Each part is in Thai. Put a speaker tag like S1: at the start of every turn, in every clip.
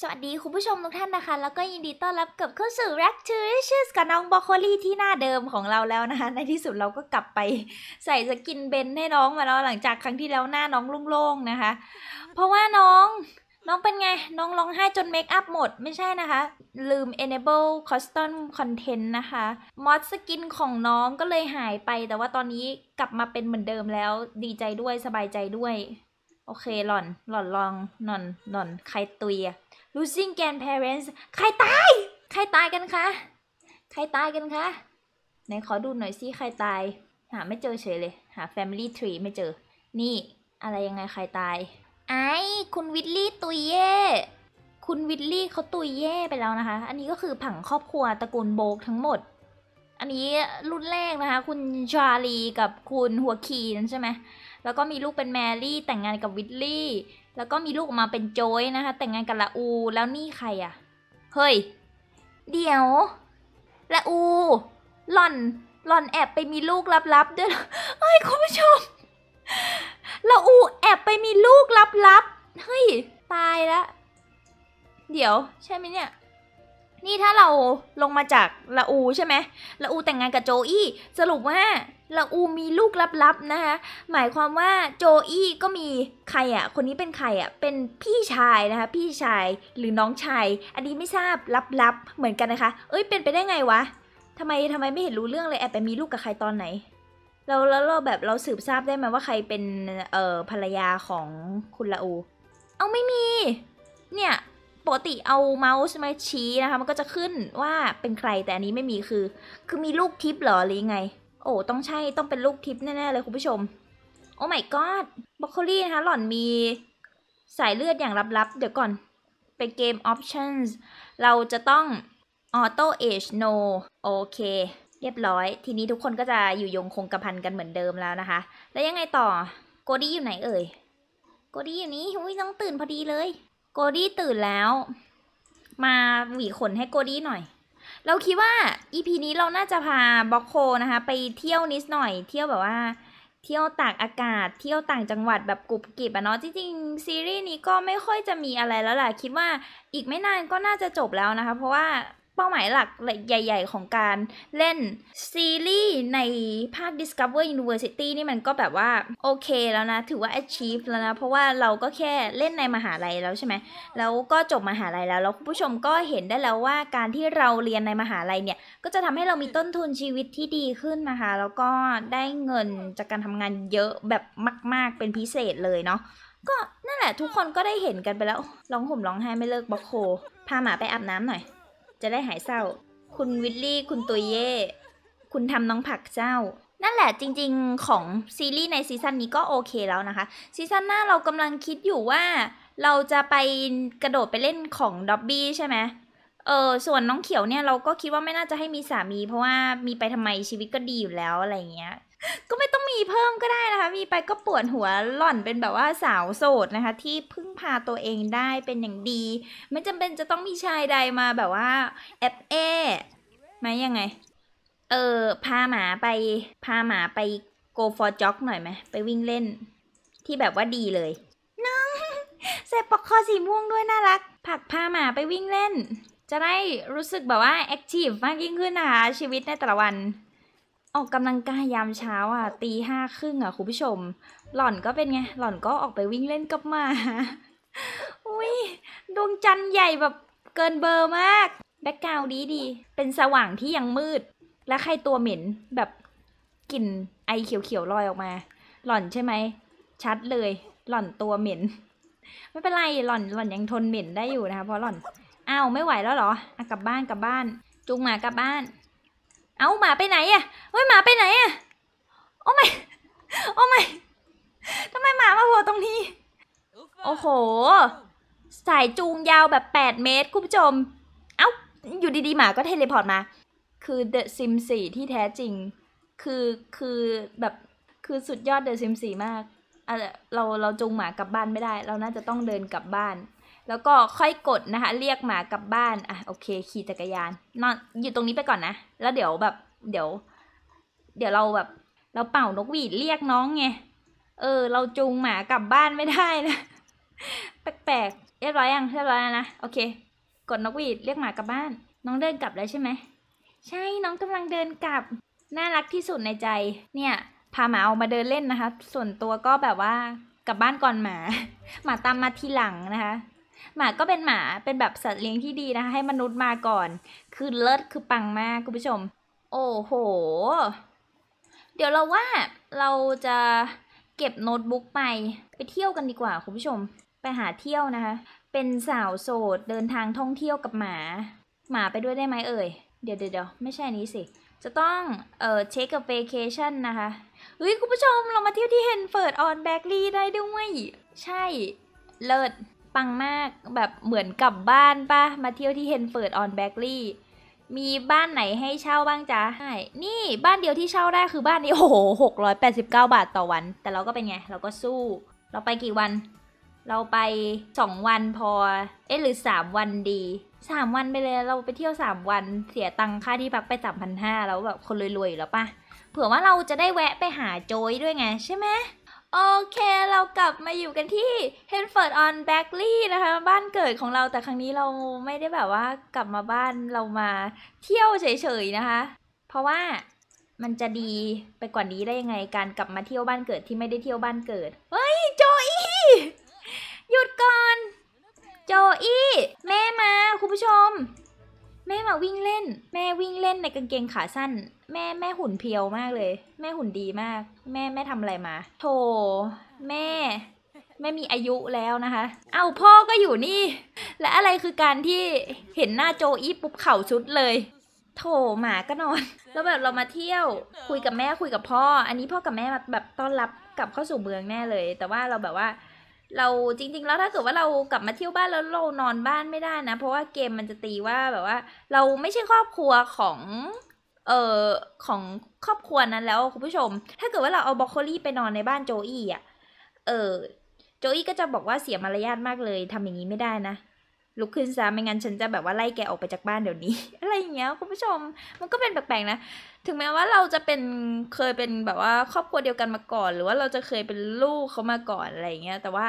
S1: สวัสดีคุณผู้ชมทุกท่านนะคะ แล้วก็ยินดีต้อนรับกับเข้าสู่ Rack to Riches กับน้องบอโคลี่ที่หน้าเดิมของเราแล้วนะคะ ในที่สุดเราก็กลับไปใส่สกินเบนให้น้องมาแล้วหลังจากครั้งที่แล้วหน้าน้องโล่งๆนะคะ เพราะว่าน้องน้องเป็นไง น้องร้องไห้จนเมคอัพหมด ไม่ใช่นะคะ ลืม enable custom content นะคะมอดสกินของน้องก็เลยหายไป แต่ว่าตอนนี้กลับมาเป็นเหมือนเดิมแล้วดีใจด้วยสบายใจด้วยโอเคหล่อนหล่อนลองหน่อนหน่อนใครตุยอะ losing grandparents ใครตาย ใครตายกันคะ ใครตายกันคะไหนขอดูหน่อยซิใครตาย หาไม่เจอเฉยเลย หา family tree ไม่เจอ นี่อะไรยังไงใครตาย ไอ้คุณวิลลี่ตุยเย่คุณวิลลี่เขาตุยเย่ไปแล้วนะคะ อันนี้ก็คือผังครอบครัวตระกูลโบกทั้งหมด อันนี้รุ่นแรกนะคะ คุณชาลีกับคุณหัวคีนใช่ไหมแล้วก็มีลูกเป็นแมรี่แต่งงานกับวิลลี่แล้วก็มีลูกออกมาเป็นโจยนะคะ แต่งงานกับละอูแล้วนี่ใครอะะเฮ้ยเดี๋ยวละอูหล่อนหล่อนแอบไปมีลูกลับๆด้วยเฮ้ยคุณผู้ชมละอูแอบไปมีลูกลับๆเฮ้ยตายละเดี๋ยวใช่ไหมเนี่ยนี่ถ้าเราลงมาจากละอู ใช่ไหมละอูแต่งงานกับโจอี้สรุปว่าละอูมีลูกลับๆนะคะหมายความว่าโจอี้ก็มีใครอะ่ะ คนนี้เป็นใครอะ่ะ เป็นพี่ชายนะคะ พี่ชายหรือน้องชาย อันนี้ไม่ทราบลับๆ เหมือนกันนะคะ เอ้ย เป็นไปได้ไงวะทำไมทำไมไม่เห็นรู้เรื่องเลยแอบไปมีลูกกับใครตอนไหน เราแล้วเราแบบเราสืบทราบได้ไหมว่าใครเป็น เอ่อ ภรรยาของคุณละอู เอาไม่มี เนี่ย ปกติเอาเมาส์มาชี้นะคะ มันก็จะขึ้นว่าเป็นใคร แต่อันนี้ไม่มีคือ คือมีลูกทิพย์หรอ หรือยังไงโอ้ ต้องใช่ ต้องเป็นลูกทิพย์แน่ๆเลยคุณผู้ชม โอ้ไม่กอดบล็อกโคลี่นะคะ หล่อนมีสายเลือดอย่างลับๆ เดี๋ยวก่อน เป็นเกมออปชั่น เราจะต้องอโต้เอชโนโอเค เรียบร้อย ทีนี้ทุกคนก็จะอยู่ยงคงกระพันกันเหมือนเดิมแล้วนะคะ แล้วยังไงต่อ โกดี้อยู่ไหนเอ่ย โกดี้อยู่นี้อุ้ยต้องตื่นพอดีเลย โกดี้ตื่นแล้ว มาหวีขนให้โกดี้หน่อยเราคิดว่าอีพีนี้เราน่าจะพาบ็อกโคนะคะไปเที่ยวนิดหน่อย เที่ยวแบบว่า เที่ยวตากอากาศ เที่ยวต่างจังหวัดแบบกรุบกริบอะเนาะจริง ๆ ซีรีส์นี้ก็ไม่ค่อยจะมีอะไรแล้วแหละคิดว่าอีกไม่นานก็น่าจะจบแล้วนะคะ เพราะว่าเป้าหมายหลักใหญ่ๆ ของการเล่น ซีรีส์ในภาค Discover University นี่มันก็แบบว่า โอเคแล้วนะถือว่า achieve แล้วนะเพราะว่าเราก็แค่เล่นในมหาลัยแล้วใช่ไหมแล้วก็จบมหาลัยแล้ว แล้วคุณผู้ชมก็เห็นได้แล้วว่าการที่เราเรียนในมหาลัยเนี่ย ก็จะทำให้เรามีต้นทุนชีวิตที่ดีขึ้นนะคะ แล้วก็ได้เงินจากการทำงานเยอะแบบมาก ๆ เป็นพิเศษเลยเนาะก็นั่นแหละ ทุกคนก็ได้เห็นกันไปแล้วร้องห่มร้องไห้ไม่เลิกบอกโคพาหมาไปอาบน้ำหน่อยจะได้หายเศร้า คุณวิลลี่ คุณตัวเย่ คุณทำน้องผักเจ้า นั่นแหละจริงๆของซีรีส์ในซีซั่นนี้ก็โอเคแล้วนะคะ ซีซั่นหน้าเรากำลังคิดอยู่ว่าเราจะไปกระโดดไปเล่นของด็อบบี้ใช่ไหม เออส่วนน้องเขียวเนี่ยเราก็คิดว่าไม่น่าจะให้มีสามีเพราะว่ามีไปทำไมชีวิตก็ดีอยู่แล้วอะไรเงี้ยก็ไม่ต้องมีเพิ่มก็ได้นะคะ มีไปก็ปวดหัวหล่อนเป็นแบบว่าสาวโสดนะคะ ที่พึ่งพาตัวเองได้เป็นอย่างดีไม่จำเป็นจะต้องมีชายใดมาแบบว่าแอบเอมยังไง เออพาหมาไปพาหมาไป go for jog หน่อยไหมไปวิ่งเล่น ที่แบบว่าดีเลยน้องใส่ปอกคอสีม่วงด้วยน่ารักผักพาหมาไปวิ่งเล่น จะได้รู้สึกแบบว่าแอคทีฟมากยิ่งขึ้นนะคะชีวิตในแต่ละวันออกกำลังกายยามเช้าอ่ะตีห้าครึ่งอ่ะคุณผู้ชม หล่อนก็เป็นไงหล่อนก็ออกไปวิ่งเล่นกับหมาอุ้ยดวงจันทร์ใหญ่แบบเกินเบอร์มากแบ็กกราวดีดีเป็นสว่างที่ยังมืด และใครตัวเหม็นแบบกลิ่นไอเขียวๆลอยออกมา หล่อนใช่ไหมชัดเลยหล่อนตัวเหม็น ไม่เป็นไร หล่อนหล่อนยังทนเหม็นได้อยู่นะคะ เพราะหล่อนอ้าวไม่ไหวแล้วเหรออกลับบ้านกลับบ้าน จุงหมากลับบ้านเอาหมาไปไหนอ่ะ เฮ้ย หมาไปไหนอ่ะ โอ้ไม่โอ้ไม่ทำไมหมามาหัวตรงนี้ โอ้โห สายจูงยาวแบบ 8 เมตรคุณผู้ชม เอ้า อยู่ดีๆ หมาก็เทเลพอร์ตมา คือเดอะซิมสี่ที่แท้จริง คือ คือแบบ คือสุดยอดเดอะซิมสี่มาก เรา เราจูงหมากลับบ้านไม่ได้ เราน่าจะต้องเดินกลับบ้านแล้วก็ค่อยกดนะคะ เรียกหมากลับบ้านอ่ะโอเค ขี่จักรยานนอนอยู่ตรงนี้ไปก่อนนะ แล้วเดี๋ยวแบบ เดี๋ยว เดี๋ยวเราแบบ เราเป่านกหวีดเรียกน้องไงเออเราจูงหมากลับบ้านไม่ได้นะ แปลกๆเรียบร้อยยังเรียบร้อยนะโอเค กดนกหวีดเรียกหมากลับบ้าน น้องเดินกลับแล้วใช่ไหมใช่น้องกำลังเดินกลับ น่ารักที่สุดในใจ เนี่ยพาหมาออกมาเดินเล่นนะคะส่วนตัวก็แบบว่ากลับบ้านก่อนหมา หมาตามมาทีหลังนะคะหมาก็เป็นหมาเป็นแบบสัตว์เลี้ยงที่ดีนะคะให้มนุษย์มาก่อนคือเลิศคือปังมากคุณผู้ชม โอ้โหเดี๋ยวเราว่าเราจะเก็บโน้ตบุ๊กไปไปเที่ยวกันดีกว่าคุณผู้ชมไปหาเที่ยวนะคะ เป็นสาวโสดเดินทางท่องเที่ยวกับหมา หมาไปด้วยได้ไหมเอ่ยเดี๋ยวเดี๋ยวไม่ใช่นี้สิจะต้องเอ่อเช็คกับเวเคชั่นนะคะเฮ้ยคุณผู้ชมเรามาเที่ยวที่เฮนเฟิร์ดออนแบ็กลีได้ด้วย ใช่เลิศปังมากแบบเหมือนกลับบ้านปะมาเที่ยวที่เฮนเฟิร์ดออนแบกลี่มีบ้านไหนให้เช่าบ้างจ๊ะใช่นี่บ้านเดียวที่เช่าได้คือบ้านนี้โอ้โหหกร้อยแปดสิบเก้าบาทต่อวัน แต่เราก็เป็นไง เราก็สู้ เราไปกี่วัน เราไปสองวันพอเอ๊ะหรือสามวันดีสามวันไปเลยเราไปเที่ยวสามวันเสียตังค่าที่พักไปสามพันห้าแล้วแบบคนรวยๆแล้วปะเผื่อว่าเราจะได้แวะไปหาโจยด้วยไง ใช่ไหมโอเคเรากลับมาอยู่กันที่ h e n f o r d on b a c k l e y นะคะบ้านเกิดของเราแต่ครั้งนี้เราไม่ได้แบบว่ากลับมาบ้านเรามาเที่ยวเฉยๆนะคะ เพราะว่ามันจะดีไปกว่านี้ได้ยังไงการกลับมาเที่ยวบ้านเกิดที่ไม่ได้เที่ยวบ้านเกิด เฮ้ยโจอี้หยุดก่อนโจอี้แม่มาคุณผู้ชมแม่มาวิ่งเล่น แม่วิ่งเล่นในกางเกงขาสั้น แม่แม่หุ่นเพียวมากเลย แม่หุ่นดีมาก แม่แม่ทำอะไรมาโถแม่แม่มีอายุแล้วนะคะ เอาพ่อก็อยู่นี่ และอะไรคือการที่เห็นหน้าโจอี้ปุ๊บเข่าชุดเลยโถหมาก็นอนแล้วแบบเรามาเที่ยวคุยกับแม่คุยกับพ่อ อันนี้พ่อกับแม่แบบต้อนรับกลับเข้าสู่เมืองแน่เลย แต่ว่าเราแบบว่าเราจริง ๆแล้วถ้าเกิดว่าเรากลับมาเที่ยวบ้านแล้วเรานอนบ้านไม่ได้นะเพราะว่าเกมมันจะตีว่าแบบว่าเราไม่ใช่ครอบครัวของ เอ่อของครอบครัวนั้นแล้ว คุณผู้ชม ถ้าเกิดว่าเราเอาบอกโคลี่ไปนอนในบ้านโจอี้อ่ะเออโจอี้ก็จะบอกว่าเสียมารยาทมากเลยทำอย่างนี้ไม่ได้นะลุกขึ้นซะไม่งั้นฉันจะแบบว่าไล่แกออกไปจากบ้านเดี๋ยวนี้ อะไรอย่างเงี้ยคุณผู้ชมมันก็เป็นแปลกๆนะถึงแม้ว่าเราจะเป็นเคยเป็นแบบว่าครอบครัวเดียวกันมาก่อน หรือว่าเราจะเคยเป็นลูกเขามาก่อนอะไรอย่างเงี้ยแต่ว่า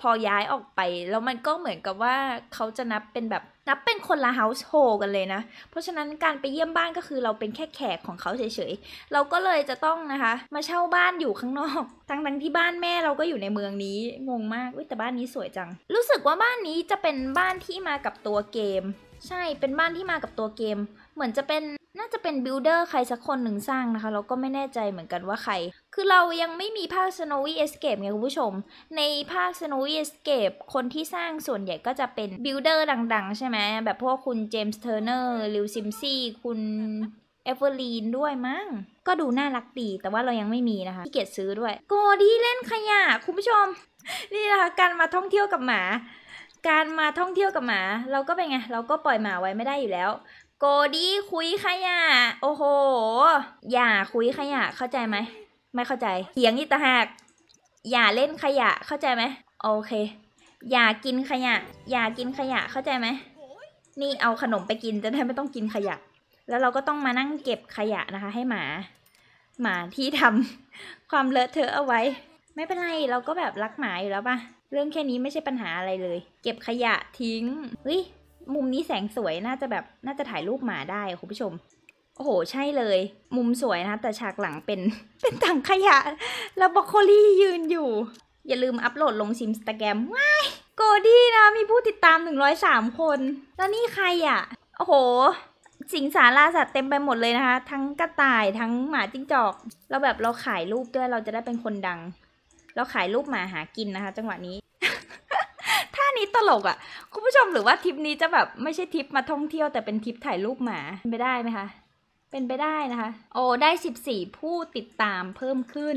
S1: พอย้ายออกไปแล้วมันก็เหมือนกับว่าเขาจะนับเป็นแบบนับเป็นคนละ household กันเลยนะ เพราะฉะนั้นการไปเยี่ยมบ้านก็คือเราเป็นแค่แขกของเขาเฉยๆ เราก็เลยจะต้องนะคะ มาเช่าบ้านอยู่ข้างนอก ทั้งๆที่บ้านแม่เราก็อยู่ในเมืองนี้ งงมากเว้ยแต่บ้านนี้สวยจัง รู้สึกว่าบ้านนี้จะเป็นบ้านที่มากับตัวเกม ใช่ เป็นบ้านที่มากับตัวเกม เหมือนจะเป็นน่าจะเป็นบิลดเออร์ใครสักคนหนึ่งสร้างนะคะเราก็ไม่แน่ใจเหมือนกันว่าใคร คือเรายังไม่มีภาค Snowy Escape ไงคุณผู้ชม ในภาค Snowy Escape คนที่สร้างส่วนใหญ่ก็จะเป็นบิลดเออร์ดังๆ ใช่ไหมแบบพวกคุณเจมส์เทอร์เนอร์ลิวซิมซี่คุณเอเวอร์ลีนด้วยมั้งก็ดูน่ารักดี แต่ว่าเรายังไม่มีนะคะที่เกียซื้อด้วย โกดีเล่นขยะ คุณผู้ชม นี่นะคะการมาท่องเที่ยวกับหมา การมาท่องเที่ยวกับหมา เราก็เป็นไงเราก็ปล่อยหมาไว้ไม่ได้อยู่แล้วกดี้คุยขยะ โอ้โห อย่าคุยขยะ เข้าใจไหม ไม่เข้าใจเถียงอีตาหากอย่าเล่นขยะ เข้าใจไหม โอเค อย่ากินขยะ อย่ากินขยะ เข้าใจไหม นี่เอาขนมไปกินจะได้ไม่ต้องกินขยะ แล้วเราก็ต้องมานั่งเก็บขยะนะคะให้หมา หมาที่ทำความเลอะเทอะเอาไว้ ไม่เป็นไร เราก็แบบรักหมาอยู่แล้วป่ะ เรื่องแค่นี้ไม่ใช่ปัญหาอะไรเลย เก็บขยะทิ้งเฮ้ยมุมนี้แสงสวยน่าจะแบบน่าจะถ่ายรูปหมาได้คุณผู้ชม โอ้โห ใช่เลย มุมสวยนะ แต่ฉากหลังเป็นเป็นถังขยะ แล้วบอกโคลี่ยืนอยู่ อย่าลืมอัปโหลดลงซิมสตาแกรมว้าย โกดี้นะมีผู้ติดตาม 103 คน แล้วนี่ใครอะ่ะ โอ้โห สิงสาราสัตว์เต็มไปหมดเลยนะคะ ทั้งกระต่ายทั้งหมาจิ้งจอก เราแบบเราขายรูปด้วยเราจะได้เป็นคนดัง เราขายรูปหมาหากินนะคะ จังหวะนี้นี้ตลกอะ่ะคุณผู้ชมหรือว่าทริปนี้จะแบบไม่ใช่ทริปมาท่องเที่ยวแต่เป็นทริปถ่ายรูปหมาเป็นไปได้ไหมคะ เป็นไปได้นะคะ โอ้ได้สสิบี่ผู้ติดตามเพิ่มขึ้น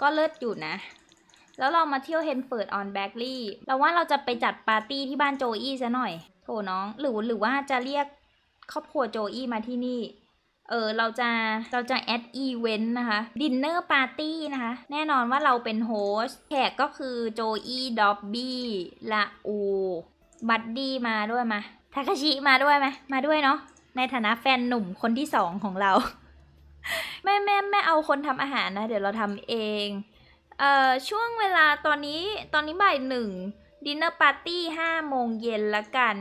S1: ก็เลิศอยู่นะ แล้วเรามาเที่ยวเฮนเฟิดออนแบกลี่เราว่าเราจะไปจัดปาร์ตี้ที่บ้านโจอี้ซะหน่อยโถน้องหรือหรือว่าจะเรียกครอบครัวโจอี้มาที่นี่เออเราจะเราจะแอดอีเวนต์นะคะดินเนอร์ปาร์ตี้นะคะ แน่นอนว่าเราเป็นโฮสแขกก็คือโจอี้ด็อบบี้ละอูบัดดี้มาด้วยมาทาคาชิมาด้วยไหมมาด้วยเนาะในฐานะแฟนหนุ่มคนที่สองของเรา แม่แม่แม่เอาคนทำอาหารนะ เดี๋ยวเราทำเองเอ่อช่วงเวลาตอนนี้ตอนนี้บ่ายหนึ่งดินเนอร์ปาร์ตี้ห้าโมงเย็นละกัน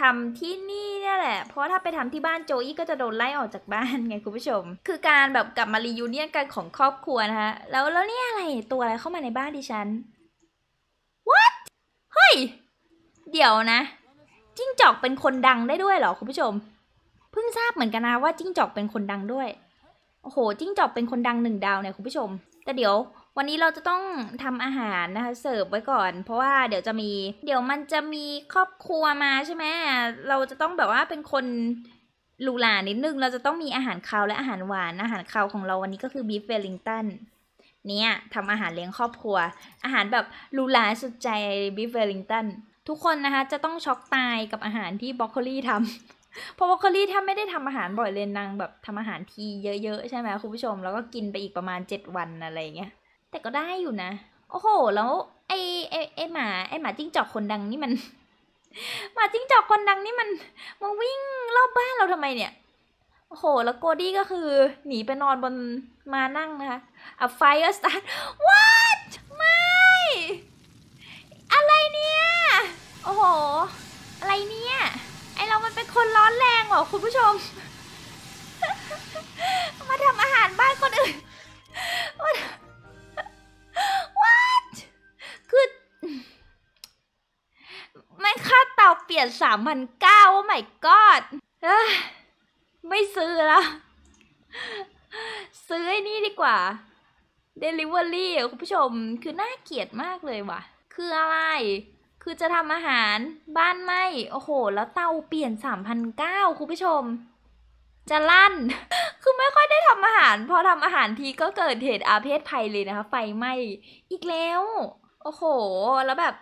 S1: ทำที่นี่เนี่ยแหละ เพราะถ้าไปทำที่บ้านโจอี้ก็จะโดนไล่ออกจากบ้านไงคุณผู้ชม คือการแบบกลับมารียูเนียนกันของครอบครัวนะคะ แล้วแล้วนี่อะไรตัวอะไรเข้ามาในบ้านดิฉัน what เฮ้ย เดี๋ยวนะ จิ้งจอกเป็นคนดังได้ด้วยเหรอคุณผู้ชม เพิ่งทราบเหมือนกันนะว่าจิ้งจอกเป็นคนดังด้วย โอ้โห จิ้งจอกเป็นคนดังหนึ่งดาวเนี่ยคุณผู้ชม แต่เดี๋ยววันนี้เราจะต้องทำอาหารนะคะเสิร์ฟไว้ก่อน เพราะว่าเดี๋ยวจะมีเดี๋ยวมันจะมีครอบครัวมาใช่ไหมเราจะต้องแบบว่าเป็นคนลูหานิดนึงเราจะต้องมีอาหารคาวและอาหารหวานอาหารคาวของเราวันนี้ก็คือบีฟเวลลิงตันเนี่ยทำอาหารเลี้ยงครอบครัว อาหารแบบลูหาสุดใจบีฟเวลลิงตันทุกคนนะคะจะต้องช็อกตายกับอาหารที่บล็อกโคลี่ทำเพราะบล็อกโคลี่ถ้าไม่ได้ทำอาหารบ่อยเลยนางแบบทำอาหารทีเยอะๆ ใช่ไหมคุณผู้ชมแล้วก็กินไปอีกประมาณ 7 วันอะไรเงี้ยแต่ก็ได้อยู่นะ โอ้โห แล้วไอ้ไอ้ไอ้หมา ไอ้หมาจิ้งจอกคนดังนี่มัน หมาจิ้งจอกคนดังนี่มัน มาวิ่งรอบบ้านเราทำไมเนี่ย โอ้โห แล้วโกดี้ก็คือหนีไปนอนบนมานั่งนะคะอ่ะไฟร์สตาร์ท what ไม่ อะไรเนี่ย โอ้โห อะไรเนี่ย ไอเรา มันเป็นคนร้อนแรงเหรอคุณผู้ชม มาทำอาหารบ้านคนอื่นคือไม่ค่าเตาเปลี่ยนสามพันเก้าโอ้ my god ไม่ซื้อละซื้อไอ้นี่ดีกว่า Delivery คุณผู้ชมคือน่าเกลียดมากเลยว่ะ คืออะไร คือจะทำอาหารบ้านไหมโอ้โห แล้วเตาเปลี่ยน3,009คุณผู้ชม จะลั่น คือไม่ค่อยได้ทำอาหารพอทำอาหารทีก็เกิดเหตุอาเพศภัยเลยนะคะไฟไหมอีกแล้วโอ้โห แล้วแบบ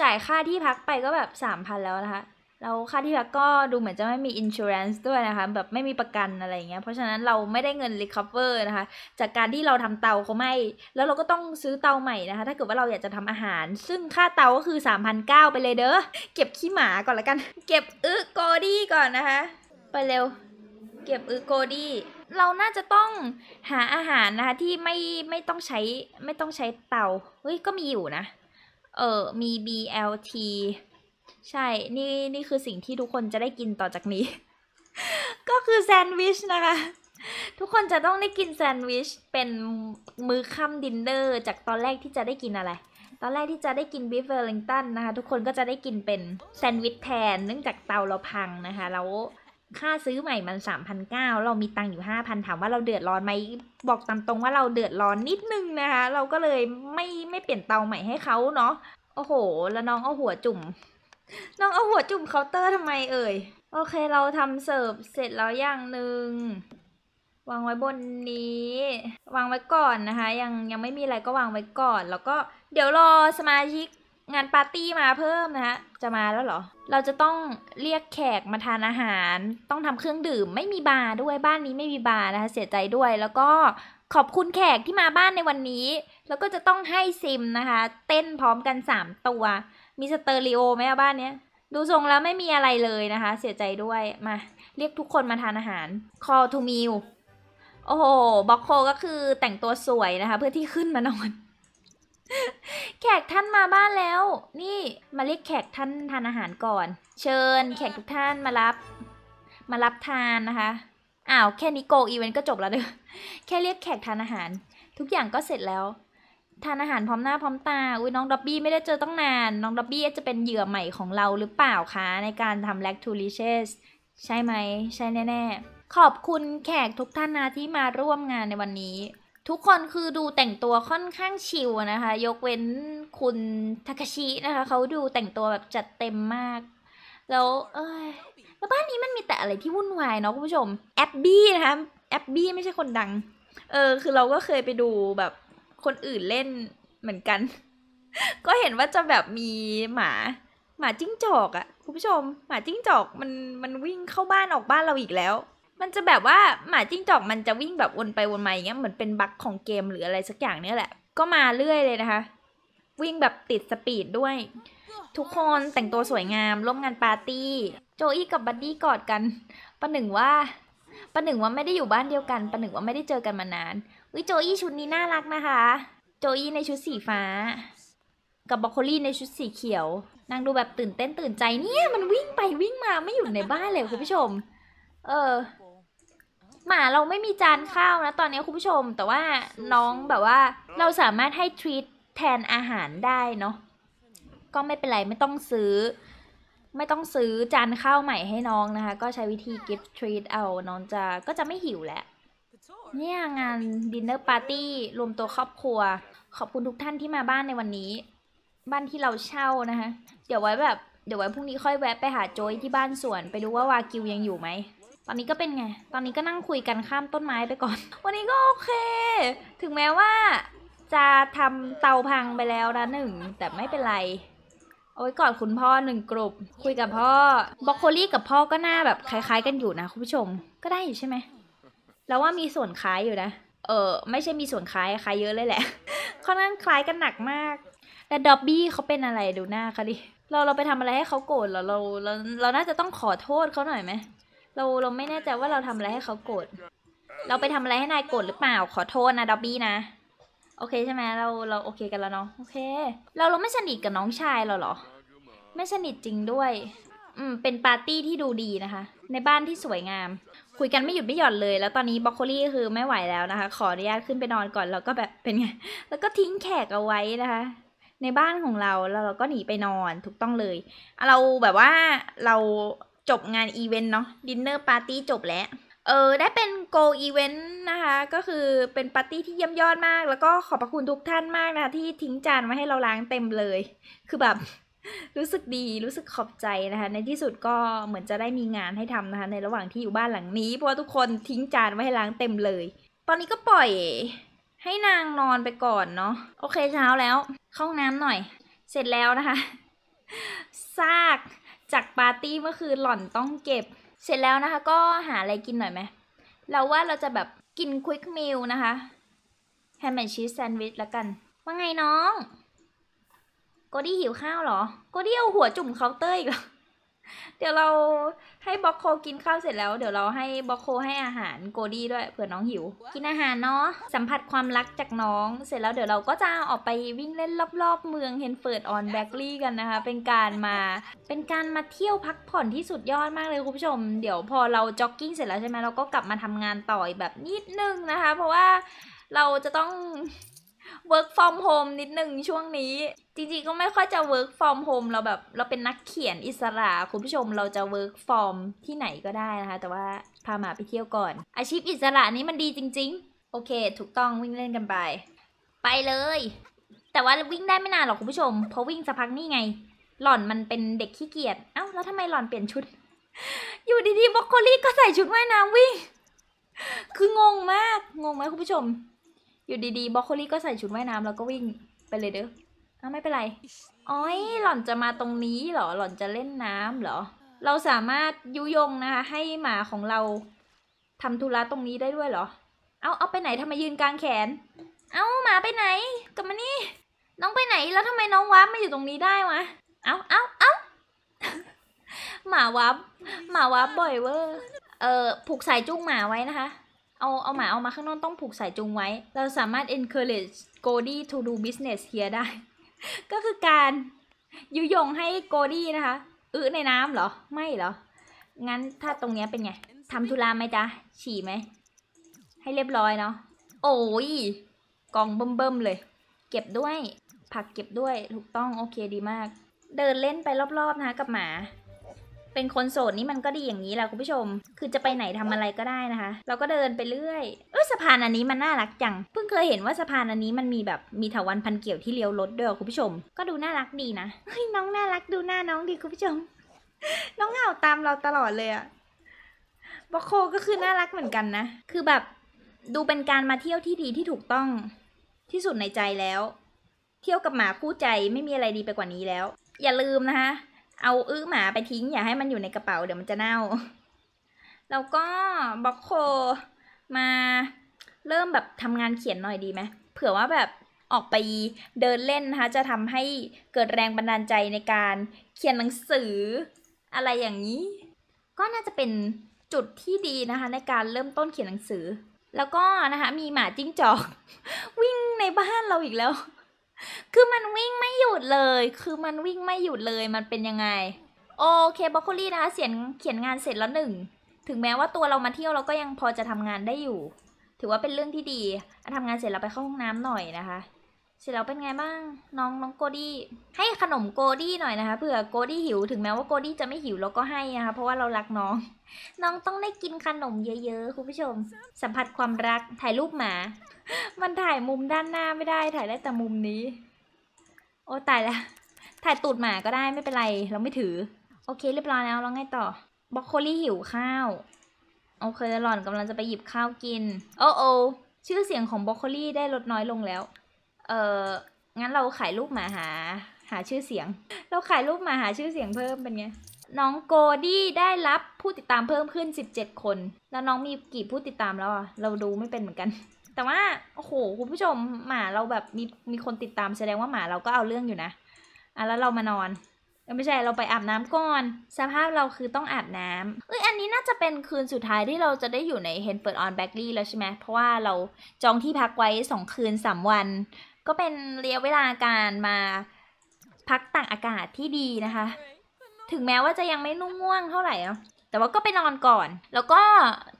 S1: จ่ายค่าที่พักไปก็แบบสามพันแล้วนะคะ เราค่าที่พักก็ดูเหมือนจะไม่มีอินชูเรนซ์ด้วยนะคะ แบบไม่มีประกันอะไรเงี้ย เพราะฉะนั้นเราไม่ได้เงินรีคอเวอร์นะคะ จากการที่เราทำเตาเขาไม่ แล้วเราก็ต้องซื้อเตาใหม่นะคะ ถ้าเกิดว่าเราอยากจะทำอาหาร ซึ่งค่าเตาก็คือสามพันเก้าไปเลยเด้อ เก็บขี้หมาก่อนละกัน เก็บอึโกดี้ก่อนนะคะ ไปเร็ว เก็บอึโกดี้เราน่าจะต้องหาอาหารนะคะ ที่ไม่ไม่ต้องใช้ไม่ต้องใช้เตา เฮ้ยก็มีอยู่นะ เออมี BLT ใช่นี่นี่คือสิ่งที่ทุกคนจะได้กินต่อจากนี้ ก็คือแซนด์วิชนะคะทุกคนจะต้องได้กินแซนด์วิชเป็นมื้อค่ำดินเนอร์ จากตอนแรกที่จะได้กินอะไรตอนแรกที่จะได้กินบีฟเวลลิงตันนะคะทุกคนก็จะได้กินเป็นแซนด์วิชแทนเนื่องจากเตาเราพังนะคะแล้วค่าซื้อใหม่มันสามพันเก้าเรามีตังค์อยู่ห้าพันถามว่าเราเดือดร้อนไหม บอกตามตรงว่าเราเดือดร้อนนิดนึงนะคะเราก็เลยไม่ไม่เปลี่ยนเตาใหม่ให้เขาเนาะโอ้โห แล้วน้องเอาหัวจุ่มน้องเอาหัวจุ่มเคาน์เตอร์ทำไมเอ่ยโอเค เราทำเสิร์ฟเสร็จแล้วอย่างหนึ่ง วางไว้บนนี้ วางไว้ก่อนนะคะ ยังยังไม่มีอะไรก็วางไว้ก่อน แล้วก็เดี๋ยวรอสมาชิกงานปาร์ตี้มาเพิ่มนะฮะ จะมาแล้วเหรอ เราจะต้องเรียกแขกมาทานอาหาร ต้องทำเครื่องดื่มไม่มีบาร์ด้วย บ้านนี้ไม่มีบาร์นะคะ เสียใจด้วย แล้วก็ขอบคุณแขกที่มาบ้านในวันนี้ แล้วก็จะต้องให้ซิมนะคะ เต้นพร้อมกัน 3 ตัว มีสเตอริโอไหมบ้านเนี้ยดูทรงแล้วไม่มีอะไรเลยนะคะ เสียใจด้วย มาเรียกทุกคนมาทานอาหาร Call to meal โอ้โหบ็อกโคก็คือแต่งตัวสวยนะคะ เพื่อที่ขึ้นมานอนแขกท่านมาบ้านแล้ว นี่มาเรียกแขกท่านทานอาหารก่อน เชิญแขกทุกท่านมารับ มารับทานนะคะ อ้าวแค่นี้โกอีเวนต์ก็จบแล้วเนอะแค่เรียกแขกทานอาหาร ทุกอย่างก็เสร็จแล้ว ทานอาหารพร้อมหน้าพร้อมตา อุ้ยน้องดับบี้ไม่ได้เจอต้องนานน้องดับบี้จะเป็นเหยื่อใหม่ของเราหรือเปล่าคะในการทำแล็กทูลิเชสใช่ไหมใช่แน่ๆขอบคุณแขกทุกท่านนะที่มาร่วมงานในวันนี้ทุกคนคือดูแต่งตัวค่อนข้างชิวนะคะ ยกเว้นคุณทาคาชินะคะเขาดูแต่งตัวแบบจัดเต็มมาก แล้วเอ้ยแล้วบ้านนี้มันมีแต่อะไรที่วุ่นวายเนาะคุณผู้ชมแอบบี้นะคะแอบบี้ไม่ใช่คนดัง เออ คือเราก็เคยไปดูแบบคนอื่นเล่นเหมือนกัน ก็เห็นว่าจะแบบมีหมา หมาจิ้งจอกอะคุณผู้ชม หมาจิ้งจอกมันมันวิ่งเข้าบ้านออกบ้านเราอีกแล้วมันจะแบบว่าหมาจิ้งจอกมันจะวิ่งแบบวนไปวนมาอย่างเงี้ยเหมือนเป็นบั๊กของเกมหรืออะไรสักอย่างเนี้ยแหละก็มาเรื่อยเลยนะคะ วิ่งแบบติดสปีดด้วย ทุกคนแต่งตัวสวยงาม ร่วมงานปาร์ตี้ โจอี้กับบัดดี้กอดกันประหนึ่งว่าประหนึ่งว่าไม่ได้อยู่บ้านเดียวกันประหนึ่งว่าไม่ได้เจอกันมานานวิโจอี้ชุดนี้น่ารักนะคะ โจอี้ในชุดสีฟ้า กับบอคโคลี่ในชุดสีเขียวนางดูแบบตื่นเต้นตื่นใจ เนี่ยมันวิ่งไปวิ่งมาไม่อยู่ในบ้านเลยคุณผู้ชม เออหมาเราไม่มีจานข้าวนะตอนนี้คุณผู้ชม แต่ว่าน้องแบบว่า เราสามารถให้ทรีตแทนอาหารได้เนาะก็ไม่เป็นไร ไม่ต้องซื้อ ไม่ต้องซื้อจานข้าวใหม่ให้น้องนะคะ ก็ใช้วิธี gift treat เอา น้องจะก็จะไม่หิวแหละเนี่ยงานดินเนอร์ปาร์ตี้รวมตัวครอบครัว ขอบคุณทุกท่านที่มาบ้านในวันนี้ บ้านที่เราเช่านะคะเดี๋ยวไว้แบบเดี๋ยวไว้พรุ่งนี้ค่อยแวะไปหาโจยที่บ้านสวนไปดูว่าวากิวยังอยู่ไหมตอนนี้ก็เป็นไง ตอนนี้ก็นั่งคุยกันข้ามต้นไม้ไปก่อน วันนี้ก็โอเค ถึงแม้ว่าจะทำเตาพังไปแล้วนะหนึ่ง แต่ไม่เป็นไร เอาไว้กอดคุณพ่อหนึ่งกลุ่ม คุยกับพ่อบล็อกโคลี่กับพ่อก็หน้าแบบคล้าย ๆ กันอยู่นะ คุณผู้ชม ก็ได้อยู่ใช่ไหม แล้วว่ามีส่วนคล้ายอยู่นะ เออไม่ใช่มีส่วนคล้ายคล้ายเยอะเลยแหละ ค่อนข้างคล้ายกันหนักมากแต่ดอบบี้เขาเป็นอะไรดูหน้าเขาดิ เราเราไปทำอะไรให้เขาโกรธเหรอเราเราเรา น่าจะต้องขอโทษเขาหน่อยไหมเราเราไม่แน่ใจว่าเราทำอะไรให้เขาโกรธ เราไปทำอะไรให้นายโกรธหรือเปล่าขอโทษนะดอบบี้นะโอเคใช่ไหมเราเราโอเคกันแล้วเนาะโอเค เราเราไม่สนิทกับน้องชายเราเหรอ ไม่สนิทจริงด้วย อืมเป็นปาร์ตี้ที่ดูดีนะคะ ในบ้านที่สวยงาม คุยกันไม่หยุดไม่หย่อนเลยแล้วตอนนี้บ็อกโคลี่คือไม่ไหวแล้วนะคะ ขออนุญาตขึ้นไปนอนก่อนแล้วก็แบบเป็นไงแล้วก็ทิ้งแขกเอาไว้นะคะ ในบ้านของเราแล้วเราก็หนีไปนอนถูกต้องเลยเราแบบว่าเราจบงานอีเวนต์ เนาะดินเนอร์ปาร์ตี้จบแล้วเออได้เป็นโกอีเวนต์นะคะ ก็คือเป็นปาร์ตี้ที่เยี่ยมยอดมาก แล้วก็ขอบพระคุณทุกท่านมากนะที่ทิ้งจานไว้ให้เราล้างเต็มเลย คือแบบรู้สึกดีรู้สึกขอบใจนะคะ ในที่สุดก็เหมือนจะได้มีงานให้ทำนะคะในระหว่างที่อยู่บ้านหลังนี้ เพราะว่าทุกคนทิ้งจานไว้ให้ล้างเต็มเลย ตอนนี้ก็ปล่อย ให้นางนอนไปก่อนเนาะโอเคเช้าแล้ว เข้าห้องน้ำหน่อย เสร็จแล้วนะคะซากจากปาร์ตี้เมื่อคืนหล่อนต้องเก็บ เสร็จแล้วนะคะก็หาอะไรกินหน่อยไหม เราว่าเราจะแบบกินควิกมิลนะคะ แฮมแอนด์ชีสแซนด์วิชละกัน ว่าไงน้องโกดี้หิวข้าวเหรอโกดี้เอาหัวจุ่มเคาน์เตอร์อีกเหรอเดี๋ยวเราให้บ็อกโคกินข้าวเสร็จแล้ว เดี๋ยวเราให้บ็อกโคให้อาหารโกดี้ด้วยเผื่อน้องหิวกินอาหารเนาะสัมผัสความรักจากน้องเสร็จแล้ว เดี๋ยวเราก็จะออกไปวิ่งเล่นรอบๆ เมืองเฮนเฟิร์ดออนแบ็กลี่กันนะคะ เป็นการมาเป็นการมาเที่ยวพักผ่อนที่สุดยอดมากเลยคุณผู้ชม เดี๋ยวพอเราจ็อกกิ้งเสร็จแล้วใช่ไหมเราก็กลับมาทำงานต่อแบบนิดนึงนะคะ เพราะว่าเราจะต้อง work from home นิดนึงช่วงนี้ จริงๆ ก็ไม่ค่อยจะ work from home เราแบบ เราเป็นนักเขียนอิสระคุณผู้ชมเราจะ work from ที่ไหนก็ได้นะคะ แต่ว่าพาหมาไปเที่ยวก่อน อาชีพอิสระนี้มันดีจริงๆ โอเค ถูกต้องวิ่งเล่นกันไป ไปเลย แต่ว่าวิ่งได้ไม่นานหรอกคุณผู้ชม เพราะวิ่งสักพักนี่ไง หล่อนมันเป็นเด็กขี้เกียจเอ้า แล้วทำไมหล่อนเปลี่ยนชุด อยู่ดีๆบล็อกโคลี่ก็ใส่ชุดว่ายน้ำวิ่งคืองงมากงงไหมคุณผู้ชมอยู่ดีๆบล็อกโคลี่ก็ใส่ชุดว่ายน้ำแล้วก็วิ่งไปเลยเด้อเอาไม่เป็นไร อ้อยหล่อนจะมาตรงนี้เหรอ หล่อนจะเล่นน้ำเหรอ เราสามารถยุยงนะคะให้หมาของเราทำธุระตรงนี้ได้ด้วยเหรอ เอาเอาไปไหนทำไมยืนกลางแขน เอาหมาไปไหนกลับมานี่ น้องไปไหน แล้วทำไมน้องวับมาอยู่ตรงนี้ได้วะเอาเอาเอาหมาวับ หมาวับบ่อยเวอร์เออผูกสายจุ้งหมาไว้นะคะเอาเอาหมาเอามาข้างนอกต้องผูกสายจูงไว้ เราสามารถ encourage g o d i e to do business here ได้ ก็คือการยุยงให้โกดี้นะคะอึในน้ำเหรอ ไม่เหรอ งั้นถ้าตรงเนี้ยเป็นไง ทำธุระไหมจ๊ะ ฉี่ไหม ให้เรียบร้อยเนาะ โอ้ยกองเบิ่มๆเลย เก็บด้วย ผักเก็บด้วย ถูกต้องโอเคดีมาก เดินเล่นไปรอบๆนะกับหมาเป็นคนโสดนี่มันก็ดีอย่างนี้แหละคุณผู้ชม คือจะไปไหนทำอะไรก็ได้นะคะ เราก็เดินไปเรื่อยเออสะพานอันนี้มันน่ารักจัง เพิ่งเคยเห็นว่าสะพานอันนี้มันมีแบบมีถาวันพันเกี่ยวที่เลี้ยวรถด้วยคุณผู้ชม ก็ดูน่ารักดีนะเฮ้ยน้องน่ารักดูหน้าน้องดีคุณผู้ชม น้องเหงาตามเราตลอดเลยอะบอกโคก็คือน่ารักเหมือนกันนะ คือแบบดูเป็นการมาเที่ยวที่ดีที่ถูกต้องที่สุดในใจแล้ว เที่ยวกับหมาคู่ใจไม่มีอะไรดีไปกว่านี้แล้ว อย่าลืมนะคะเอาอื้อหมาไปทิ้งอย่าให้มันอยู่ในกระเป๋าเดี๋ยวมันจะเน่า แล้วก็บล็อกโคมาเริ่มแบบทำงานเขียนหน่อยดีไหมเผื่อว่าแบบออกไปเดินเล่นนะคะจะทำให้เกิดแรงบันดาลใจในการเขียนหนังสืออะไรอย่างนี้ ก็น่าจะเป็นจุดที่ดีนะคะ ในการเริ่มต้นเขียนหนังสือ แล้วก็นะคะมีหมาจิ้งจอกวิ่งในบ้านเราอีกแล้วคือมันวิ่งไม่หยุดเลย คือมันวิ่งไม่หยุดเลย มันเป็นยังไง โอเคบอกโคลี่นะคะ เขียนเขียนงานเสร็จแล้วหนึ่ง ถึงแม้ว่าตัวเรามาเที่ยวเราก็ยังพอจะทำงานได้อยู่ ถือว่าเป็นเรื่องที่ดีทำงานเสร็จเราไปเข้าห้องน้ำหน่อยนะคะเสร็จแล้วเป็นไงบ้าง น้องน้องโกดี้ให้ขนมโกดี้หน่อยนะคะเผื่อโกดี้หิวถึงแม้ว่าโกดี้จะไม่หิวเราก็ให้นะคะเพราะว่าเรารักน้อง น้องต้องได้กินขนมเยอะๆคุณผู้ชม สัมผัสความรักถ่ายรูปหมา มันถ่ายมุมด้านหน้าไม่ได้ถ่ายได้แต่มุมนี้ โอ้ตายละถ่ายตูดหมาก็ได้ไม่เป็นไร เราไม่ถือ โอเค เรียบร้อยแล้ว เราไงต่อบล็อกโคลี่หิวข้าวโอเคแล้วหล่อนกำลังจะไปหยิบข้าวกิน โอ้โอชื่อเสียงของบล็อกโคลี่ได้ลดน้อยลงแล้วเอองั้นเราขายรูปหมาหา หาชื่อเสียง เราขายรูปหมาหาชื่อเสียงเพิ่มเป็นไง น้องโกดี้ได้รับผู้ติดตามเพิ่มขึ้น 17 คน แล้วน้องมีกี่ผู้ติดตามแล้วอ่ะ เราดูไม่เป็นเหมือนกัน แต่ว่า โอ้โหคุณผู้ชม หมาเราแบบมีมีคนติดตามแสดงว่าหมาเราก็เอาเรื่องอยู่นะ อ่ะ แล้วเรามานอน ไม่ใช่เราไปอาบน้ำก่อน สภาพเราคือต้องอาบน้ำเอ้ยอันนี้น่าจะเป็นคืนสุดท้ายที่เราจะได้อยู่ในเฮนเปิดออนแบ็กลี่แล้วใช่ไหมเพราะว่าเราจองที่พักไว้2คืน3วันก็เป็นเรียวเวลาการมาพักตากอากาศที่ดีนะคะ ถึงแม้ว่าจะยังไม่นุ่งง่วงเท่าไหร่อ่ะแต่ว่าก็ไปนอนก่อน แล้วก็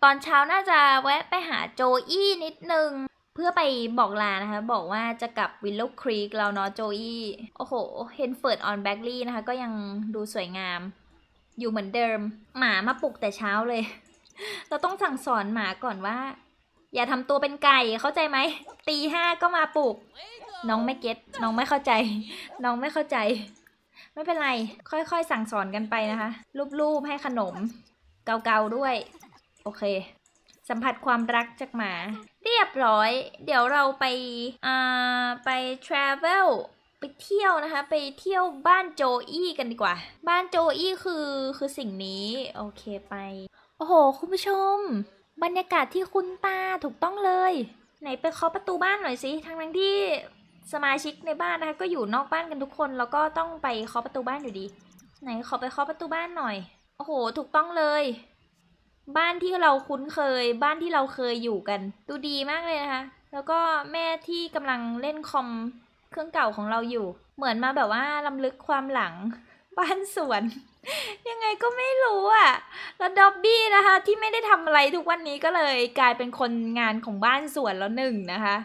S1: ตอนเช้าน่าจะแวะไปหาโจอี้นิดนึง เพื่อไปบอกลานะคะ บอกว่าจะกลับวิลโลครีกเราเนาะโจอี้โอ้โหเฮนเฟิร์ดออนแบ็กลี่นะคะก็ยังดูสวยงาม อยู่เหมือนเดิม หมามาปลุกแต่เช้าเลย เราต้องสั่งสอนหมาก่อนว่าอย่าทำตัวเป็นไก่เข้าใจไหมตีห้าก็มาปลุกน้องไม่ เก็ตน้องไม่เข้าใจ น้องไม่เข้าใจ ไม่เป็นไร ค่อยๆ สั่งสอนกันไปนะคะ รูปๆให้ขนม เกาๆด้วยโอเค สัมผัสความรักจากหมา เรียบร้อย เดี๋ยวเราไปอ่าไปทราเวลไปเที่ยวนะคะ ไปเที่ยวบ้านโจอี้กันดีกว่า บ้านโจอี้คือคือสิ่งนี้ โอเคไป โอ้โหคุณผู้ชมบรรยากาศที่คุณตาถูกต้องเลยไหนไปเคาะประตูบ้านหน่อยสิทั้งทั้งที่สมาชิกในบ้านนะคะก็อยู่นอกบ้านกันทุกคนแล้วก็ต้องไปเคาะประตูบ้าน อยู่ดี ไหนขอไปเคาะประตูบ้านหน่อย โอ้โหถูกต้องเลย บ้านที่เราคุ้นเคยบ้านที่เราเคยอยู่กันดูดีมากเลยนะคะ แล้วก็แม่ที่กำลังเล่นคอมเครื่องเก่าของเราอยู่ เหมือนมาแบบว่าลํำลึกความหลังบ้านสวนยังไงก็ไม่รู้อ่ะ แล้วด็อบบี้นะคะ ที่ไม่ได้ทำอะไรทุกวันนี้ก็เลยกลายเป็นคนงานของบ้านสวนแล้วหนึ่งนะคะ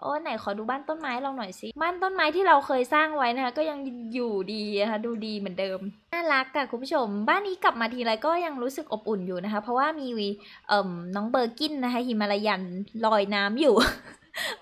S1: โอ้ไหนขอดูบ้านต้นไม้เราหน่อยสิ บ้านต้นไม้ที่เราเคยสร้างไว้นะคะก็ยังอยู่ดีนะคะดูดีเหมือนเดิม น่ารักค่ะคุณผู้ชม บ้านนี้กลับมาทีไรก็ยังรู้สึกอบอุ่นอยู่นะคะ เพราะว่ามีเอ่มน้องเบอร์กินนะคะหิมาลายันลอยน้ำอยู่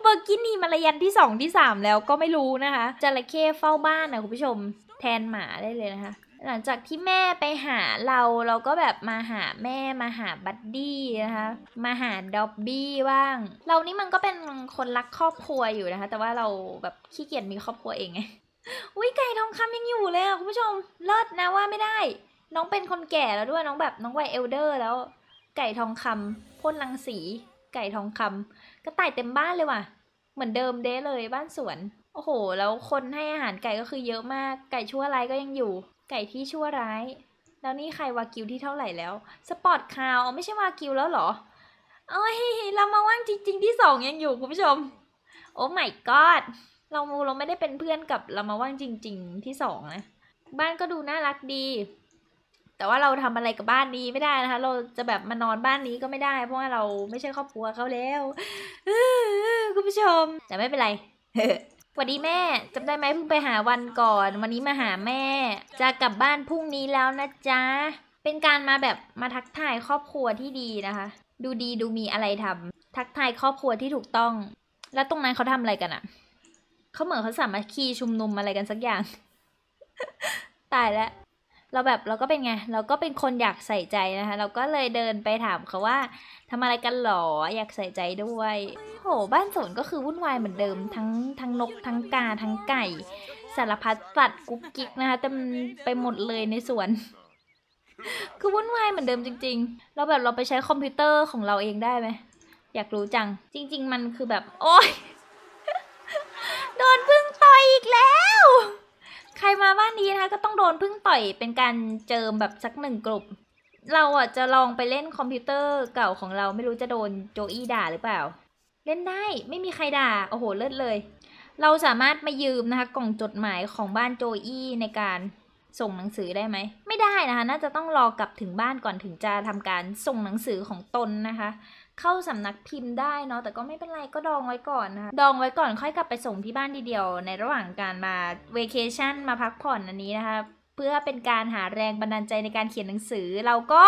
S1: เบอร์กิน หิมาลายันที่สองที่สามแล้วก็ไม่รู้นะคะ จระเข้เฝ้าบ้านนะคุณผู้ชมแทนหมาได้เลยนะคะหลังจากที่แม่ไปหาเราเราก็แบบมาหาแม่มาหาบัดดี้นะคะมาหาด็อบบี้บ้างเรานี่มันก็เป็นคนรักครอบครัวอยู่นะคะ แต่ว่าเราแบบขี้เกียจมีครอบครัวเองไงอุ้ยไก่ทองคำยังอยู่เลยคุณผู้ชม เลิศนะว่าไม่ได้ น้องเป็นคนแก่แล้วด้วย น้องแบบน้องวัยเอลเดอร์แล้ว ไก่ทองคำพ่นรังสี ไก่ทองคำกระต่ายเต็มบ้านเลยว่ะ เหมือนเดิมเด้เลยบ้านสวนโอ้โหแล้วคนให้อาหารไก่ก็คือเยอะมาก ไก่ชั่วไรก็ยังอยู่ไก่ที่ชั่วร้าย แล้วนี่ใครวากิวที่เท่าไหร่แล้วสปอร์ตคาวไม่ใช่วากิวแล้วเหรอโอ้ยเรามาว่างจริง ๆที่สองยังอยู่คุณผู้ชม โอ้ไม่กอดเราเราไม่ได้เป็นเพื่อนกับเรามาว่างจริง ๆที่สองนะบ้านก็ดูน่ารักดี แต่ว่าเราทำอะไรกับบ้านนี้ไม่ได้นะคะ เราจะแบบมานอนบ้านนี้ก็ไม่ได้ เพราะว่าเราไม่ใช่ครอบครัวเขาแล้วคุณผู้ชมแต่ไม่เป็นไรวัสดีแม่จำได้ไหมเพิ่งไปหาวันก่อน วันนี้มาหาแม่ จะกลับบ้านพรุ่งนี้แล้วนะจ๊ะเป็นการมาแบบมาทักทายครอบครัวที่ดีนะคะ ดูดีดูมีอะไรทำ ทักทายครอบครัวที่ถูกต้อง แล้วตรงนั้นเขาทำอะไรกันอะ่ะเขาเหมือนเขาสามัคคีชุมนุมอะไรกันสักอย่าง ตายแล้วเราแบบเราก็เป็นไง เราก็เป็นคนอยากใส่ใจนะคะ เราก็เลยเดินไปถามเขาว่าทำอะไรกันหรอ อยากใส่ใจด้วยโหบ้านสวนก็คือวุ่นวายเหมือนเดิมทั้งทั้งนก ทั้งกา ทั้งไก่ สารพัดสัตว์กุ๊กกิ๊กนะคะเต็มไปหมดเลยในสวน คือวุ่นวายเหมือนเดิมจริง ๆ เราแบบเราไปใช้คอมพิวเตอร์ของเราเองได้ไหมอยากรู้จัง จริง ๆ มันคือแบบโอ๊ยโดนพึ่งต่อยอีกแล้วใครมาบ้านนี้นะคะ ก็ต้องโดนพึ่งต่อยเป็นการเจิมแบบสักหนึ่งกลุ่มเราอ่ะจะลองไปเล่นคอมพิวเตอร์เก่าของเราไม่รู้จะโดนโจอี้ด่าหรือเปล่า เล่นได้ไม่มีใครด่าโอ้โหเลิศเลย เราสามารถมายืมนะคะกล่องจดหมายของบ้านโจอี้ในการส่งหนังสือได้ไหมไม่ได้นะคะ น่าจะต้องรอกลับถึงบ้านก่อนถึงจะทำการส่งหนังสือของตนนะคะเข้าสำนักพิมพ์ได้เนาะแต่ก็ไม่เป็นไรก็ดองไว้ก่อนนะคะดองไว้ก่อนค่อยกลับไปส่งที่บ้านทีเดียวในระหว่างการมาเวเคชั่น มาพักผ่อนอันนี้นะคะเพื่อเป็นการหาแรงบันดาลใจในการเขียนหนังสือเราก็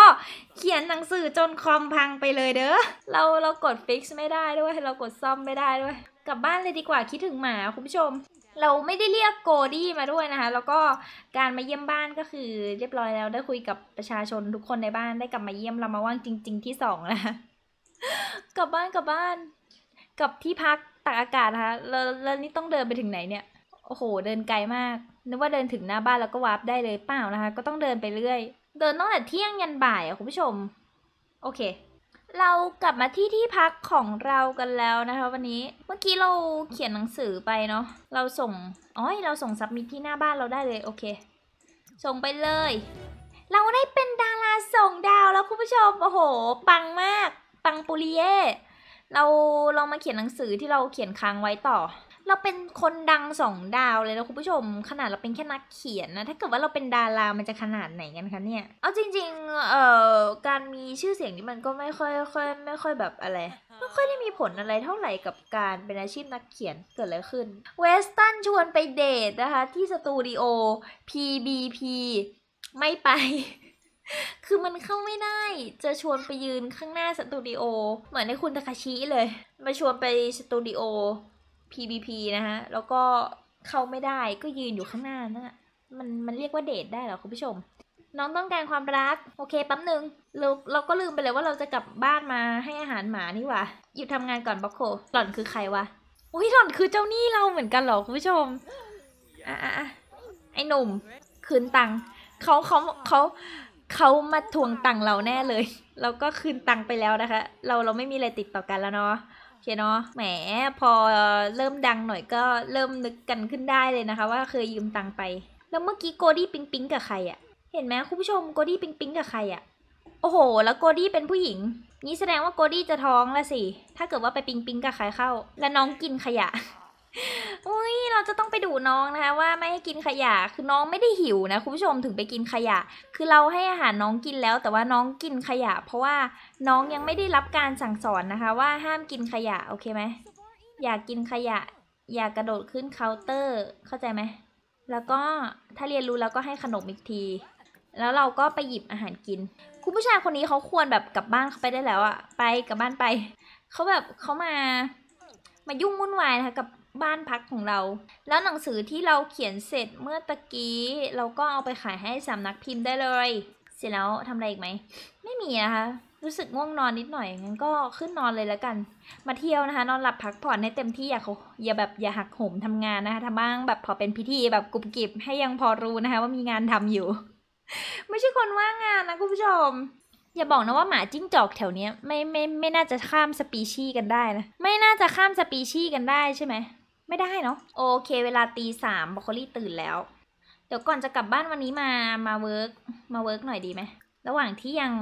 S1: เขียนหนังสือจนคอมพังไปเลยเด้อเราเรากดฟิกซ์ไม่ได้ด้วยเรากดซ่อมไม่ได้ด้วย กลับบ้านเลยดีกว่าคิดถึงหมาคุณผู้ชม เราไม่ได้เรียกโกดี้มาด้วยนะคะแล้วก็การมาเยี่ยมบ้านก็คือ เรียบร้อยแล้วได้คุยกับประชาชนทุกคนในบ้านได้กลับมาเยี่ยมเรามาว่างจริง ๆ ที่2แล้วกลับบ้านกลับบ้านกลับที่พักตากอากาศนะคะแล้วแล้วนี่ต้องเดินไปถึงไหนเนี่ยโอ้โห เดินไกลมากนึกว่าเดินถึงหน้าบ้านแล้วก็วาร์ปได้เลยเปล่านะคะ ก็ต้องเดินไปเรื่อย เดินตั้งแต่เที่ยงยันบ่ายอะคุณผู้ชม โอเค เรากลับมาที่ที่พักของเรากันแล้วนะคะวันนี้เมื่อกี้เราเขียนหนังสือไปเนาะเราส่งอ๋อเราส่งซับมิทที่หน้าบ้านเราได้เลย โอเคส่งไปเลย เราได้เป็นดาราส่งดาวแล้วคุณผู้ชมโอ้โห ปังมากปังปุริเย่เราลองมาเขียนหนังสือที่เราเขียนค้างไว้ต่อ เราเป็นคนดังสองดาวเลยนะคุณผู้ชมขนาดเราเป็นแค่นักเขียนนะถ้าเกิดว่าเราเป็นดารามันจะขนาดไหนกันคะเนี่ย เอาจริงๆเอ่อการมีชื่อเสียงนี่มันก็ไม่ค่อยค่อยไม่ค่อยแบบอะไรไม่ค่อยได้มีผลอะไรเท่าไหร่กับการเป็นอาชีพนักเขียนเกิดอะไรขึ้นเวสตันชวนไปเดทนะคะที่สตูดิโอ PBP ไม่ไปคือมันเข้าไม่ได้จะชวนไปยืนข้างหน้าสตูดิโอ เหมือนในคุณตะคาชิเลย มาชวนไปสตูดิโอ PBP นะฮะ แล้วก็เข้าไม่ได้ก็ยืนอยู่ข้างหน้านะ่ะมันมันเรียกว่าเดทได้เหรอคุณผู้ชม น้องต้องการความรัก โอเคแป๊บนึ่งเราเราก็ลืมไปเลยว่าเราจะกลับบ้านมาให้อาหารหมานี่หว่าหยุดทำงานก่อนบ็อกโค หล่อนคือใครวะโอ้ยหล่อนคือเจ้าหนี้เราเหมือนกันเหรอคุณผู้ชม อ่ะอ่ะไอ้หนุ่มคืนตังค์เขาเขาเขาเขามาทวงตังเราแน่เลยเราก็คืนตังไปแล้วนะคะ เราเราไม่มีอะไรติดต่อกันแล้วเนาะโอเคเนาะ แหมพอเริ่มดังหน่อยก็เริ่มนึกกันขึ้นได้เลยนะคะ ว่าเคยยืมตังไป แล้วเมื่อกี้โกดี้ปิงปิงกับใครอะเห็นไหมคุณผู้ชมโกดี้ปิงปิงกับใครอะโอ้โห แล้วโกดี้เป็นผู้หญิง นี่แสดงว่าโกดี้จะท้องละสิ ถ้าเกิดว่าไปปิงปิงกับใครเข้า แล้วน้องกินขยะอุ้ย เราจะต้องไปดูน้องนะคะว่าไม่ให้กินขยะ คือน้องไม่ได้หิวนะคุณผู้ชมถึงไปกินขยะ คือเราให้อาหารน้องกินแล้วแต่ว่าน้องกินขยะ เพราะว่าน้องยังไม่ได้รับการสั่งสอนนะคะ ว่าห้ามกินขยะโอเคไหม อย่ากกินขยะ อย่ากระโดดขึ้นเคาน์เตอร์เข้าใจไหม แล้วก็ถ้าเรียนรู้แล้วก็ให้ขนมอีกที แล้วเราก็ไปหยิบอาหารกิน คุณผู้ชายคนนี้เขาควรแบบกลับบ้านเขาไปได้แล้วอะไปกลับบ้านไป เขาแบบเขามามายุ่งวุ่นวายนะคะกับบ้านพักของเรา แล้วหนังสือที่เราเขียนเสร็จเมื่อตะกี้ เราก็เอาไปขายให้สำนักพิมพ์ได้เลย เสร็จแล้วทำอะไรอีกไหม ไม่มีนะคะ รู้สึกง่วงนอนนิดหน่อยงั้นก็ขึ้นนอนเลยแล้วกัน มาเที่ยวนะคะนอนหลับพักผ่อนให้เต็มที่ อย่าเขาอย่าแบบอย่าหักโหมทำงานนะคะทำบ้างแบบพอเป็นพิธีแบบกรุบกริบให้ยังพอรู้นะคะ ว่ามีงานทำอยู่ ไม่ใช่คนว่างงานนะคุณผู้ชม อย่าบอกนะว่าหมาจิ้งจอกแถวเนี้ย ไม่ไม่ไม่น่าจะข้ามสปีชีส์กันได้นะ ไม่น่าจะข้ามสปีชีส์กันได้ใช่ไหมไม่ได้เนาะโอเคเวลาตีสามบอกอลี่ตื่นแล้วเดี๋ยวก่อนจะกลับบ้านวันนี้มามาเวิร์กมาเวิร์กหน่อยดีไหมระหว่างที่ยัง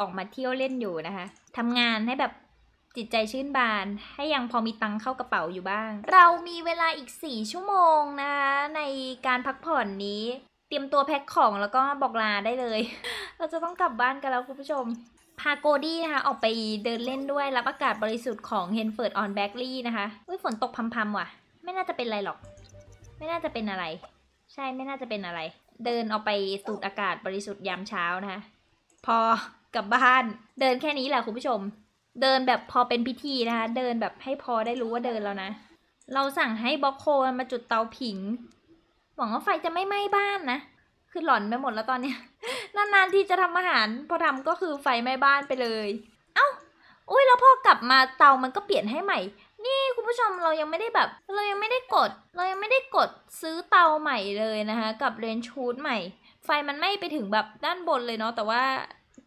S1: ออกมาเที่ยวเล่นอยู่นะคะทำงานให้แบบจิตใจชื่นบานให้ยังพอมีตังค์เข้ากระเป๋าอยู่บ้าง เรามีเวลาอีก 4 ชั่วโมงนะคะในการพักผ่อนนี้ เตรียมตัวแพ็คของแล้วก็บอกลาได้เลย เราจะต้องกลับบ้านกันแล้วคุณผู้ชมพาโกดี้นะคะออกไปเดินเล่นด้วยรับอากาศบริสุทธิ์ของเฮนเฟิร์ดออนแบ็กลี่นะคะอุ้ยฝนตกพำๆว่ะไม่น่าจะเป็นอะไรหรอก ไม่น่าจะเป็นอะไร ใช่ ไม่น่าจะเป็นอะไร เดินออกไปสูดอากาศบริสุทธิ์ยามเช้านะคะพอกลับบ้าน เดินแค่นี้แหละคุณผู้ชม เดินแบบพอเป็นพิธีนะคะ เดินแบบให้พอได้รู้ว่าเดินแล้วนะ เราสั่งให้บ็อกโคมาจุดเตาผิง หวังว่าไฟจะไม่ไหม้บ้านนะ คือหลอนไปหมดแล้วตอนเนี้ยนานๆที่จะทำอาหาร พอทำก็คือไฟไหม้บ้านไปเลย เอา้า อุ้ย แล้วพอกลับมาเตามันก็เปลี่ยนให้ใหม่นี่คุณผู้ชมเรายังไม่ได้แบบเรายังไม่ได้กด เรายังไม่ได้กดซื้อเตาใหม่เลยนะคะ กับเรนชูดใหม่ ไฟมันไม่ไปถึงแบบด้านบนเลยเนาะแต่ว่า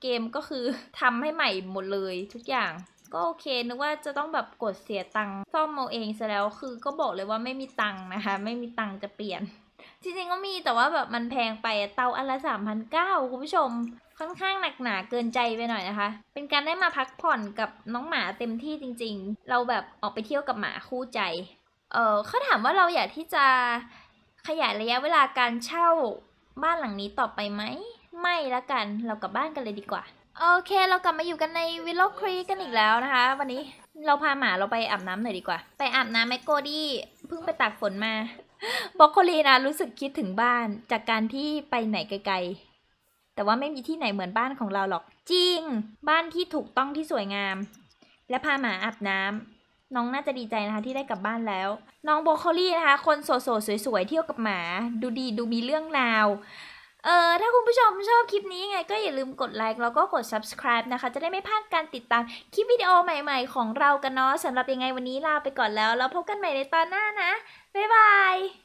S1: เกมก็คือทำให้ใหม่หมดเลยทุกอย่าง ก็โอเค นึกว่าจะต้องแบบกดเสียตังค์ซ่อมเอาเองซะแล้วคือก็บอกเลยว่าไม่มีตังค์นะคะ ไม่มีตังค์จะเปลี่ยนจริงๆ ก็มีแต่ว่าแบบมันแพงไปเตาอันละสามพันเก้าคุณผู้ชม ค่อนข้างหนักหนาเกินใจไปหน่อยนะคะ เป็นการได้มาพักผ่อนกับน้องหมาเต็มที่จริงๆ เราแบบออกไปเที่ยวกับหมาคู่ใจ เออเขาถามว่าเราอยากที่จะขยายระยะเวลาการเช่าบ้านหลังนี้ต่อไปไหมไม่ละกันเรากลับบ้านกันเลยดีกว่าโอเคเรากลับมาอยู่กันในวิลล์ครีกันอีกแล้วนะคะ วันนี้เราพาหมาเราไปอาบน้ำหน่อยดีกว่า ไปอาบน้ำแมกโกดี้เพิ่งไปตากฝนมาบอกโคลีนะรู้สึกคิดถึงบ้านจากการที่ไปไหนไกลๆ แต่ว่าไม่มีที่ไหนเหมือนบ้านของเราหรอกจริง บ้านที่ถูกต้องที่สวยงาม และพาหมาอาบน้ำ น้องน่าจะดีใจนะคะที่ได้กลับบ้านแล้ว น้องบอโคลีนะคะคนโสดๆสวยๆเที่ยวกับหมา ดูดี ดูมีเรื่องราวเออถ้าคุณผู้ชมชอบคลิปนี้ไงก็อย่าลืมกดไลค์แล้วก็กด subscribe นะคะ จะได้ไม่พลาดการติดตามคลิปวิดีโอใหม่ ๆ ของเรากันเนาะสำหรับยังไงวันนี้ลาไปก่อนแล้วแล้วพบกันใหม่ในตอนหน้านะ Bye bye.